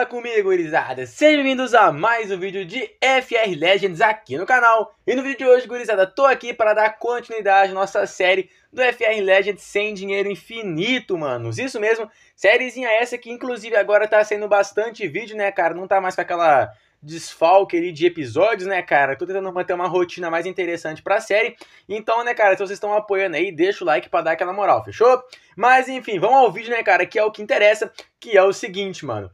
Fala comigo, gurizada! Sejam bem-vindos a mais um vídeo de FR Legends aqui no canal. E no vídeo de hoje, gurizada, tô aqui para dar continuidade à nossa série do FR Legends sem dinheiro infinito, manos. Isso mesmo, sériezinha essa que inclusive agora tá saindo bastante vídeo, né, cara? Não tá mais com aquela desfalque ali de episódios, né, cara? Tô tentando manter uma rotina mais interessante pra série. Então, né, cara, se vocês estão apoiando aí, deixa o like pra dar aquela moral, fechou? Mas, enfim, vamos ao vídeo, né, cara, que é o que interessa, que é o seguinte, mano.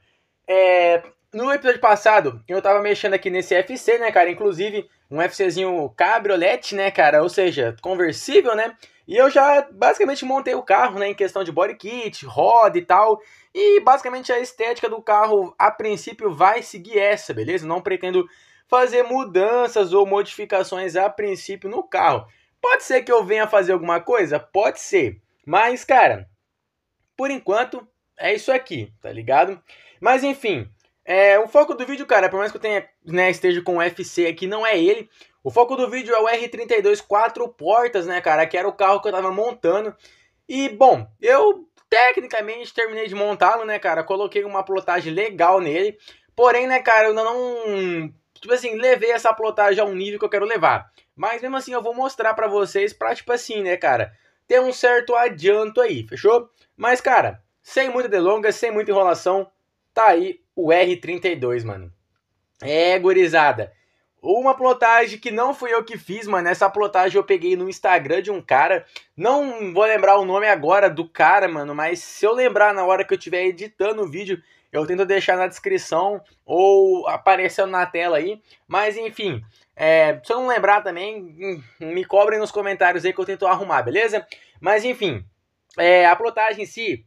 É, no episódio passado, eu tava mexendo aqui nesse FC, né, cara? Inclusive, um FCzinho cabriolet né, cara? Ou seja, conversível, né? E eu já basicamente montei o carro, né, em questão de body kit, roda e tal. E basicamente a estética do carro, a princípio, vai seguir essa, beleza? Não pretendo fazer mudanças ou modificações a princípio no carro. Pode ser que eu venha fazer alguma coisa? Pode ser. Mas, cara, por enquanto, é isso aqui, tá ligado? Mas enfim, é, o foco do vídeo, cara, por mais que eu tenha, né, esteja com o FC aqui, não é ele. O foco do vídeo é o R32 quatro portas, né, cara, que era o carro que eu tava montando. E, bom, eu tecnicamente terminei de montá-lo, né, cara, coloquei uma plotagem legal nele. Porém, né, cara, eu ainda não, tipo assim, levei essa plotagem a um nível que eu quero levar. Mas mesmo assim eu vou mostrar pra vocês pra, tipo assim, né, cara, ter um certo adianto aí, fechou? Mas, cara, sem muita delonga, sem muita enrolação, Tá aí o R32, mano. É, gurizada. Uma plotagem que não fui eu que fiz, mano. Essa plotagem eu peguei no Instagram de um cara. Não vou lembrar o nome agora do cara, mano. Mas se eu lembrar na hora que eu estiver editando o vídeo, eu tento deixar na descrição ou aparecendo na tela aí. Mas enfim, é, se eu não lembrar também, hum, me cobrem nos comentários aí que eu tento arrumar, beleza? Mas enfim, é, a plotagem em si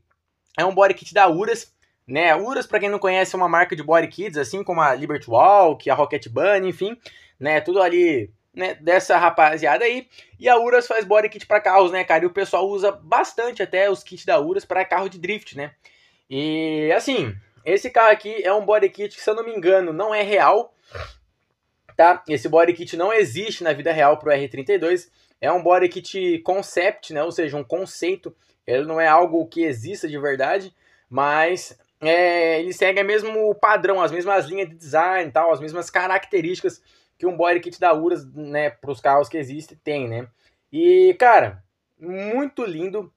é um body kit da Uras. Né? A Uras, para quem não conhece, é uma marca de body kids, assim como a Liberty Walk, a Rocket Bunny, enfim, né? Tudo ali né, dessa rapaziada aí. E a Uras faz body kit para carros, né, cara? E o pessoal usa bastante até os kits da Uras para carro de drift, né? E assim, esse carro aqui é um body kit que, se eu não me engano, não é real, tá? Esse body kit não existe na vida real pro R32. É um body kit concept, né? Ou seja, um conceito. Ele não é algo que exista de verdade, mas é, ele segue o mesmo padrão, as mesmas linhas de design tal, as mesmas características que um body kit da Uras, né, para os carros que existem, tem, né? E, cara, muito lindo,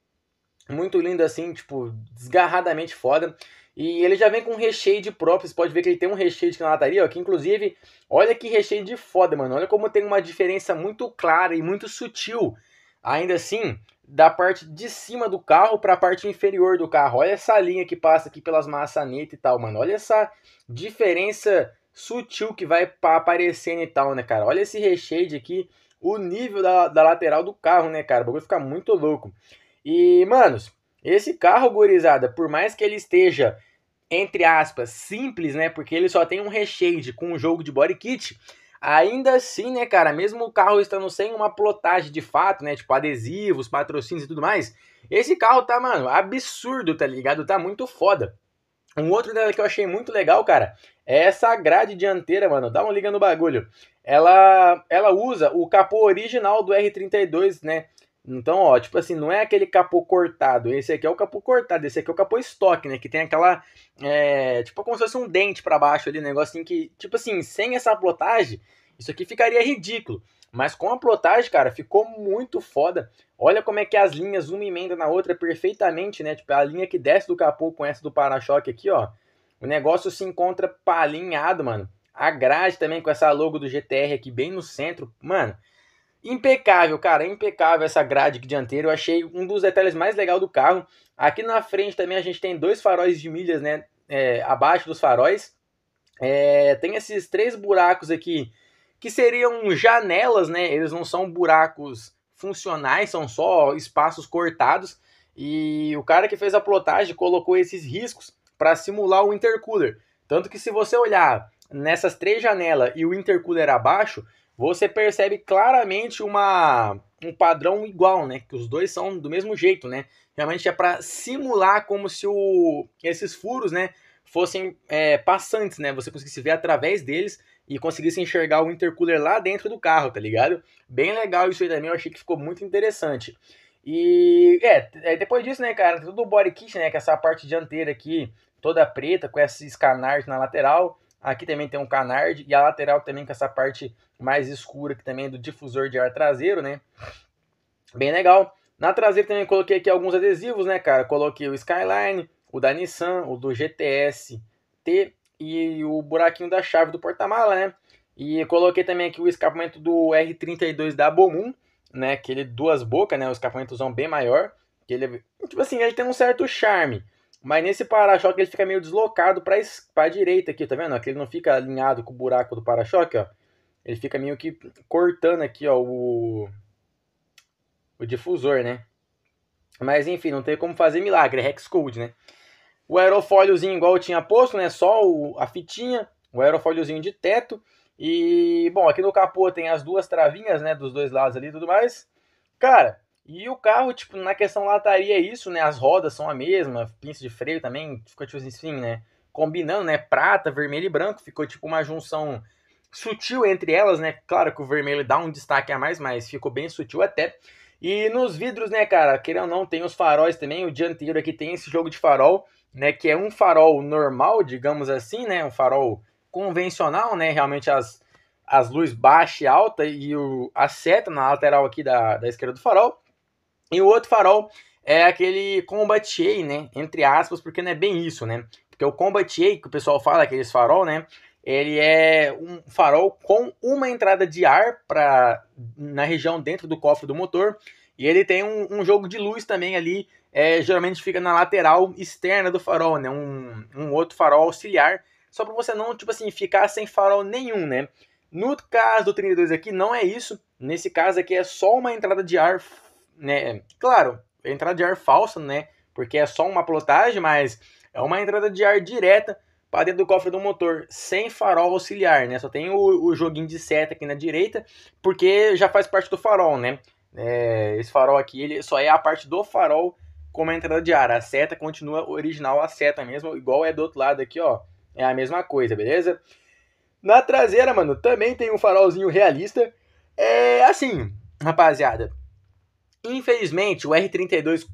muito lindo assim, tipo, desgarradamente foda. E ele já vem com um recheio de próprio, você pode ver que ele tem um recheio de canataria, ó, que inclusive, olha que recheio de foda, mano. Olha como tem uma diferença muito clara e muito sutil, ainda assim, da parte de cima do carro para a parte inferior do carro. Olha essa linha que passa aqui pelas maçanetas e tal, mano. Olha essa diferença sutil que vai aparecendo e tal, né, cara? Olha esse recheio de aqui, o nível da, da lateral do carro, né, cara? O bagulho fica muito louco. E, manos, esse carro, gurizada, por mais que ele esteja, entre aspas, simples, né? Porque ele só tem um de, com um jogo de body kit. Ainda assim, né, cara, mesmo o carro estando sem uma plotagem de fato, né, tipo adesivos, patrocínios e tudo mais, esse carro tá, mano, absurdo, tá ligado? Tá muito foda. Um outro dela que eu achei muito legal, cara, é essa grade dianteira, mano. Dá uma liga no bagulho. Ela, ela usa o capô original do R32, né? Então, ó, tipo assim, não é aquele capô cortado. Esse aqui é o capô cortado, esse aqui é o capô estoque, né? Que tem aquela. É, tipo, como se fosse um dente para baixo ali, um negocinho que. Tipo assim, sem essa plotagem, isso aqui ficaria ridículo. Mas com a plotagem, cara, ficou muito foda. Olha como é que as linhas, uma emenda na outra perfeitamente, né? Tipo, a linha que desce do capô com essa do para-choque aqui, ó. O negócio se encontra palinhado, mano. A grade também com essa logo do GTR aqui bem no centro. Mano, Impecável, cara, impecável essa grade dianteira. Eu achei um dos detalhes mais legais do carro. Aqui na frente também a gente tem dois faróis de milhas, né? É, abaixo dos faróis. É, tem esses três buracos aqui que seriam janelas, né? Eles não são buracos funcionais, são só espaços cortados. E o cara que fez a plotagem colocou esses riscos para simular o intercooler. Tanto que se você olhar nessas três janelas e o intercooler abaixo, você percebe claramente uma, um padrão igual, né? Que os dois são do mesmo jeito, né? Realmente é para simular como se o, esses furos, né, fossem é, passantes, né? Você conseguisse ver através deles e conseguisse enxergar o intercooler lá dentro do carro, tá ligado? Bem legal isso aí também, eu achei que ficou muito interessante. E é, é depois disso, né, cara, tudo body kit, né, que é essa parte dianteira aqui, toda preta, com esses canards na lateral, Aqui também tem um canard e a lateral também com essa parte mais escura que também é do difusor de ar traseiro, né? Bem legal. Na traseira também coloquei aqui alguns adesivos, né, cara? Coloquei o Skyline, o da Nissan, o do GTS T e o buraquinho da chave do porta-mala, né? E coloquei também aqui o escapamento do R32 da Bomum, né? Aquele duas bocas, né? O escapamentos bem maior. Que ele, é, tipo assim, ele tem um certo charme. Mas nesse para-choque ele fica meio deslocado para a direita aqui, tá vendo? Aqui ele não fica alinhado com o buraco do para-choque, ó. Ele fica meio que cortando aqui, ó, o, o difusor, né? Mas enfim, não tem como fazer milagre, é hex code, né? O aerofóliozinho igual eu tinha posto, né? Só o, a fitinha, o aerofóliozinho de teto. E, bom, aqui no capô tem as duas travinhas, né? Dos dois lados ali e tudo mais. Cara, e o carro, tipo, na questão lataria é isso, né? As rodas são a mesma, pinça de freio também, ficou tipo assim, né? Combinando, né? Prata, vermelho e branco, ficou tipo uma junção sutil entre elas, né? Claro que o vermelho dá um destaque a mais, mas ficou bem sutil até. E nos vidros, né, cara, querendo ou não, tem os faróis também, o dianteiro aqui tem esse jogo de farol, né, que é um farol normal, digamos assim, né, um farol convencional, né, realmente as, as luzes baixa e alta e o, a seta na lateral aqui da, da esquerda do farol. E o outro farol é aquele Combat A, né? Entre aspas, porque não é bem isso, né? Porque o Combat A, que o pessoal fala, aqueles farol, né? Ele é um farol com uma entrada de ar pra, na região dentro do cofre do motor. E ele tem um, um jogo de luz também ali. É, geralmente fica na lateral externa do farol, né? Um, um outro farol auxiliar. Só para você não, tipo assim, ficar sem farol nenhum, né? No caso do 32 aqui, não é isso. Nesse caso aqui é só uma entrada de ar né? Claro, entrada de ar falsa, né? Porque é só uma plotagem, mas é uma entrada de ar direta para dentro do cofre do motor, sem farol auxiliar, né? Só tem o, o joguinho de seta aqui na direita, porque já faz parte do farol, né? É, esse farol aqui, ele só é a parte do farol como a entrada de ar. A seta continua original, a seta mesmo, igual é do outro lado aqui, ó. É a mesma coisa, beleza? Na traseira, mano, também tem um farolzinho realista. É assim, rapaziada, Infelizmente, o R32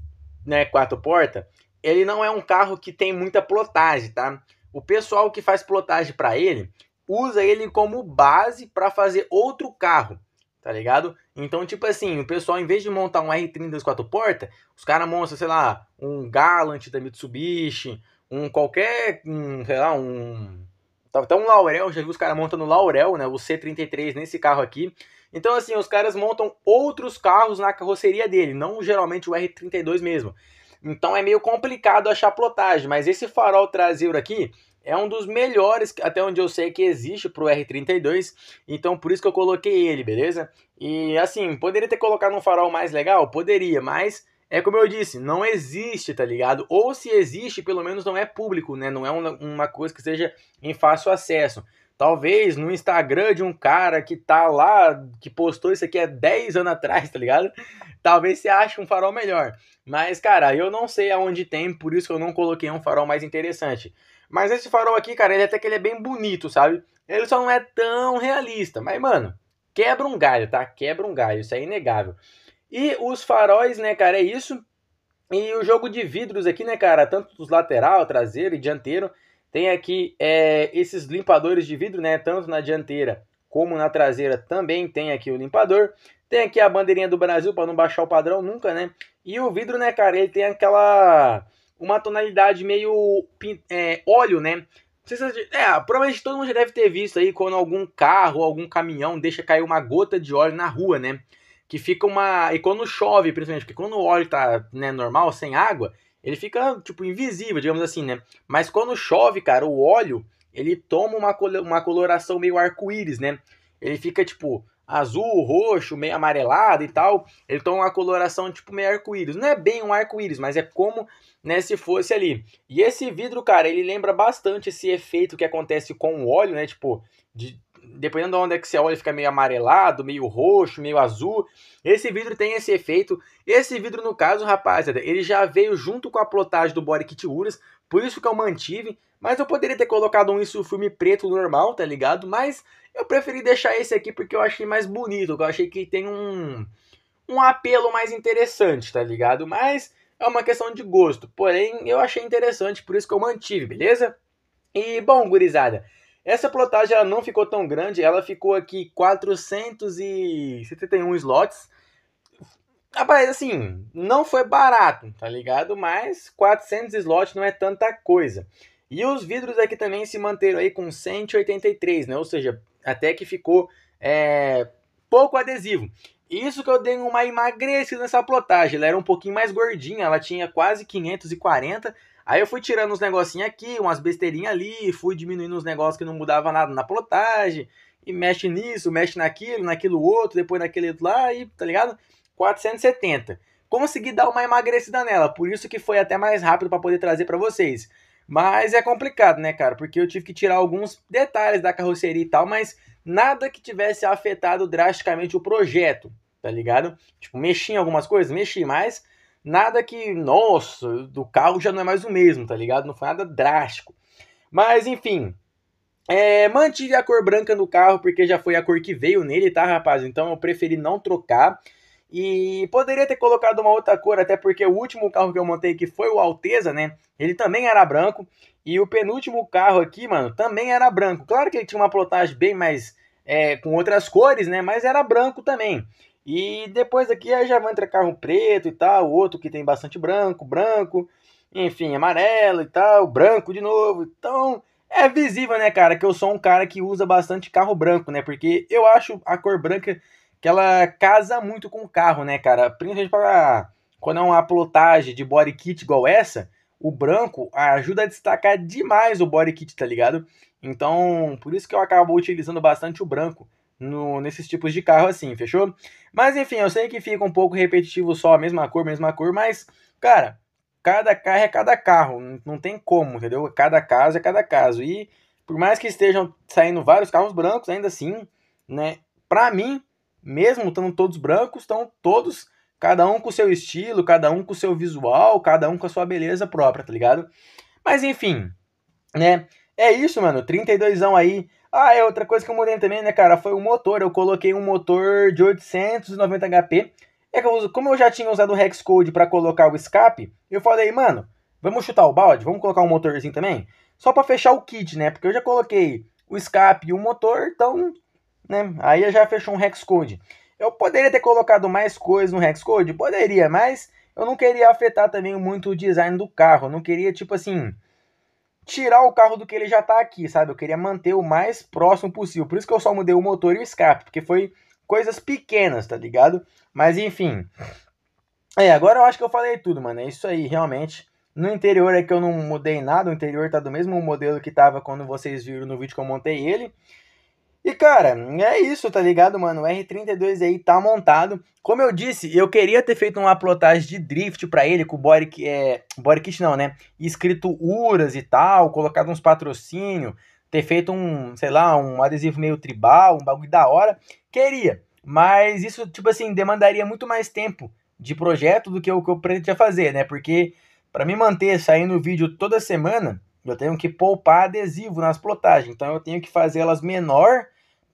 né, quatro porta, ele não é um carro que tem muita plotagem, tá? O pessoal que faz plotagem para ele usa ele como base para fazer outro carro, tá ligado? Então, tipo assim, o pessoal, em vez de montar um R32 quatro porta, os caras montam, sei lá, um Galant da Mitsubishi, um qualquer, um, sei lá, um... Até tá, tá um Laurel, já vi os caras montando Laurel, né? O C33 nesse carro aqui. Então, assim, os caras montam outros carros na carroceria dele, não geralmente o R32 mesmo. Então é meio complicado achar plotagem, mas esse farol traseiro aqui é um dos melhores, até onde eu sei que existe para o R32, então por isso que eu coloquei ele, beleza? E assim, poderia ter colocado um farol mais legal? Poderia, mas é como eu disse, não existe, tá ligado? Ou se existe, pelo menos não é público, né? Não é uma coisa que seja em fácil acesso. Talvez no Instagram de um cara que tá lá, que postou isso aqui há 10 anos atrás, tá ligado? Talvez você ache um farol melhor. Mas, cara, eu não sei aonde tem, por isso que eu não coloquei um farol mais interessante. Mas esse farol aqui, cara, ele até que ele é bem bonito, sabe? Ele só não é tão realista. Mas, mano, quebra um galho, tá? Quebra um galho, isso é inegável. E os faróis, né, cara, é isso. E o jogo de vidros aqui, né, cara, tanto dos lateral, traseiro e dianteiro, tem aqui é, esses limpadores de vidro, né? Tanto na dianteira como na traseira também tem aqui o limpador. Tem aqui a bandeirinha do Brasil para não baixar o padrão nunca, né? E o vidro, né, cara, ele tem aquela uma tonalidade meio é, óleo, né? Se, é, provavelmente todo mundo já deve ter visto aí quando algum carro, algum caminhão deixa cair uma gota de óleo na rua, né? Que fica uma. E quando chove, principalmente, porque quando o óleo tá né, normal, sem água, ele fica, tipo, invisível, digamos assim, né? Mas quando chove, cara, o óleo, ele toma uma, uma coloração meio arco-íris, né? Ele fica, tipo, azul, roxo, meio amarelado e tal. Ele toma uma coloração, tipo, meio arco-íris. Não é bem um arco-íris, mas é como, né, se fosse ali. E esse vidro, cara, ele lembra bastante esse efeito que acontece com o óleo, né? Tipo, de dependendo de onde é que você olha, fica meio amarelado, meio roxo, meio azul. Esse vidro tem esse efeito. Esse vidro, no caso, rapaziada, ele já veio junto com a plotagem do Body Kit Uras, por isso que eu mantive. Mas eu poderia ter colocado um isso filme preto normal, tá ligado? Mas eu preferi deixar esse aqui porque eu achei mais bonito, eu achei que tem um, um apelo mais interessante, tá ligado? Mas é uma questão de gosto. Porém, eu achei interessante, por isso que eu mantive, beleza? E bom, gurizada, essa plotagem ela não ficou tão grande, ela ficou aqui 471 slots. Rapaz, ah, assim, não foi barato, tá ligado? Mas 400 slots não é tanta coisa. E os vidros aqui também se manteram aí com 183, né? Ou seja, até que ficou é, pouco adesivo. Isso que eu dei uma emagrecida nessa plotagem, ela era um pouquinho mais gordinha, ela tinha quase 540 Aí eu fui tirando uns negocinhos aqui, umas besteirinhas ali, fui diminuindo uns negócios que não mudava nada na plotagem, e mexe nisso, mexe naquilo, naquilo outro, depois naquele outro lá, e, tá ligado? 470. Consegui dar uma emagrecida nela, por isso que foi até mais rápido para poder trazer para vocês. Mas é complicado, né, cara? Porque eu tive que tirar alguns detalhes da carroceria e tal, mas nada que tivesse afetado drasticamente o projeto, tá ligado? Tipo, mexi em algumas coisas, mexi, mas nada que, nossa, do carro já não é mais o mesmo, tá ligado? Não foi nada drástico. Mas enfim, é, mantive a cor branca no carro porque já foi a cor que veio nele, tá, rapaz? Então eu preferi não trocar. E poderia ter colocado uma outra cor, até porque o último carro que eu montei, que foi o Alteza, né? Ele também era branco. E o penúltimo carro aqui, mano, também era branco. Claro que ele tinha uma plotagem bem mais. É, com outras cores, né? Mas era branco também. E depois aqui aí já vai entrar carro preto e tal, outro que tem bastante branco, branco, enfim, amarelo e tal, branco de novo. Então, é visível, né, cara, que eu sou um cara que usa bastante carro branco, né? Porque eu acho a cor branca que ela casa muito com o carro, né, cara? Principalmente para quando é uma plotagem de body kit igual essa, o branco ajuda a destacar demais o body kit, tá ligado? Então, por isso que eu acabo utilizando bastante o branco no, nesses tipos de carro assim, fechou? Mas enfim, eu sei que fica um pouco repetitivo só, a mesma cor, mesma cor, mas, cara, cada carro é cada carro, não tem como, entendeu? É cada caso é cada caso. E por mais que estejam saindo vários carros brancos, ainda assim, né? Pra mim, mesmo estando todos brancos, estão todos, cada um com seu estilo, cada um com seu visual, cada um com a sua beleza própria, tá ligado? Mas enfim, né? É isso, mano. 32 aí ah, é outra coisa que eu mudei também, né, cara? Foi o motor. Eu coloquei um motor de 890 HP. É que eu uso, como eu já tinha usado o Hex Code para colocar o escape, eu falei, mano, vamos chutar o balde, vamos colocar um motorzinho também, só para fechar o kit, né? Porque eu já coloquei o escape e o motor, então, né? Aí eu já fechou um Hex Code. Eu poderia ter colocado mais coisas no Hex Code, poderia, mas eu não queria afetar também muito o design do carro. Eu não queria tipo assim, tirar o carro do que ele já tá aqui, sabe? Eu queria manter o mais próximo possível. Por isso que eu só mudei o motor e o escape, porque foi coisas pequenas, tá ligado? Mas enfim. É, agora eu acho que eu falei tudo, mano. É isso aí, realmente. No interior é que eu não mudei nada, o interior tá do mesmo modelo que tava quando vocês viram no vídeo que eu montei ele. E cara, é isso, tá ligado, mano? O R32 aí tá montado. Como eu disse, eu queria ter feito uma plotagem de drift para ele com body, é, body kit não, né? Escrito URAS e tal, colocado uns patrocínio, ter feito um, sei lá, um adesivo meio tribal, um bagulho da hora. Queria, mas isso, tipo assim, demandaria muito mais tempo de projeto do que o que eu pretendia fazer, né? Porque para me manter saindo vídeo toda semana, eu tenho que poupar adesivo nas plotagens. Então eu tenho que fazer elas menor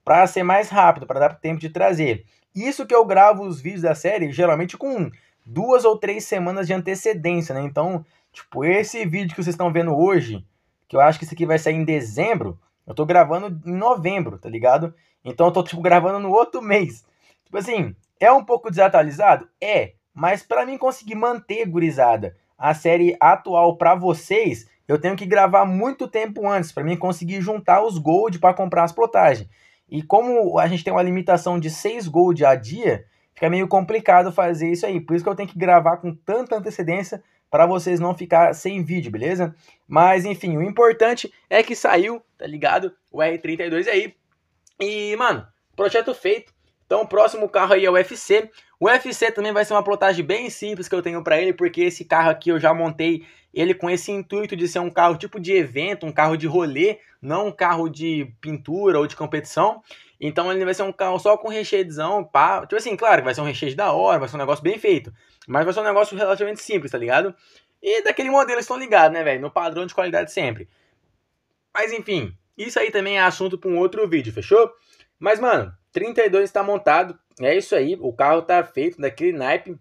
para ser mais rápido, para dar tempo de trazer. Isso que eu gravo os vídeos da série geralmente com duas ou três semanas de antecedência, né? Então, tipo, esse vídeo que vocês estão vendo hoje, que eu acho que esse aqui vai sair em dezembro, eu tô gravando em novembro, tá ligado? Então eu tô tipo gravando no outro mês. Tipo assim, é um pouco desatualizado? É, mas para mim conseguir manter gurizada, a série atual para vocês, eu tenho que gravar muito tempo antes para mim conseguir juntar os gold para comprar as plotagens. E como a gente tem uma limitação de 6 gold a dia, fica meio complicado fazer isso aí. Por isso que eu tenho que gravar com tanta antecedência para vocês não ficar sem vídeo, beleza? Mas enfim, o importante é que saiu, tá ligado? O R32 aí. E, mano, projeto feito. Então o próximo carro aí é o FC. O UFC também vai ser uma plotagem bem simples que eu tenho para ele, porque esse carro aqui eu já montei ele com esse intuito de ser um carro tipo de evento, um carro de rolê, não um carro de pintura ou de competição. Então ele vai ser um carro só com recheiozão, pá. Tipo assim, claro que vai ser um recheio da hora, vai ser um negócio bem feito, mas vai ser um negócio relativamente simples, tá ligado? E daquele modelo, estão ligados, né, velho? No padrão de qualidade sempre. Mas enfim, isso aí também é assunto para um outro vídeo, fechou? Mas, mano, 32 está montado. É isso aí. O carro tá feito daquele naipe.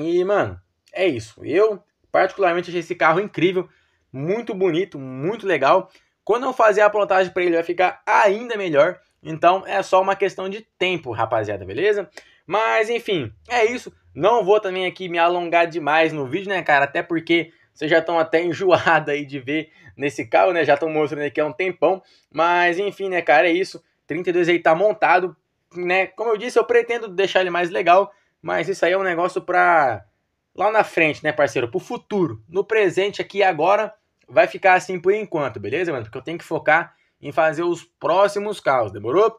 E, mano, é isso. Eu, particularmente, achei esse carro incrível. Muito bonito, muito legal. Quando eu fazer a plantagem para ele, vai ficar ainda melhor. Então, é só uma questão de tempo, rapaziada, beleza? Mas, enfim, é isso. Não vou também aqui me alongar demais no vídeo, né, cara? Até porque vocês já estão até enjoados aí de ver nesse carro, né? Já estão mostrando aqui há um tempão. Mas, enfim, né, cara? É isso. 32 aí tá montado né, como eu disse, eu pretendo deixar ele mais legal, mas isso aí é um negócio para lá na frente, né, parceiro? Pro futuro. No presente aqui e agora vai ficar assim por enquanto, beleza, mano? Porque eu tenho que focar em fazer os próximos carros, demorou?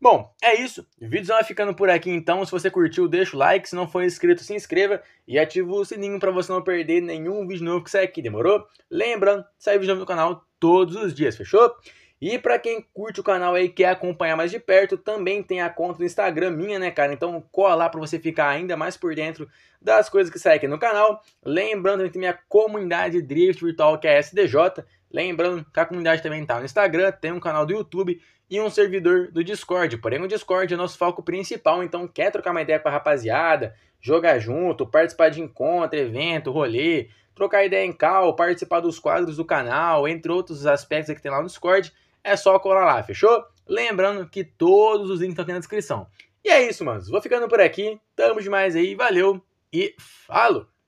Bom, é isso. O vídeo vai ficando por aqui então. Se você curtiu, deixa o like. Se não for inscrito, se inscreva e ativa o sininho para você não perder nenhum vídeo novo que sai aqui, demorou? Lembrando, sai vídeo novo no canal todos os dias, fechou? E para quem curte o canal aí e quer acompanhar mais de perto, também tem a conta do Instagram minha, né, cara? Então cola lá para você ficar ainda mais por dentro das coisas que saem aqui no canal. Lembrando que tem minha comunidade Drift Virtual, que é a SDJ. Lembrando que a comunidade também tá no Instagram, tem um canal do YouTube e um servidor do Discord. Porém, o Discord é o nosso foco principal, então quer trocar uma ideia com a rapaziada, jogar junto, participar de encontro, evento, rolê, trocar ideia em cal, participar dos quadros do canal, entre outros aspectos que tem lá no Discord é só colar lá, fechou? Lembrando que todos os links estão aqui na descrição. E é isso, manos. Vou ficando por aqui. Tamo demais aí. Valeu e falo!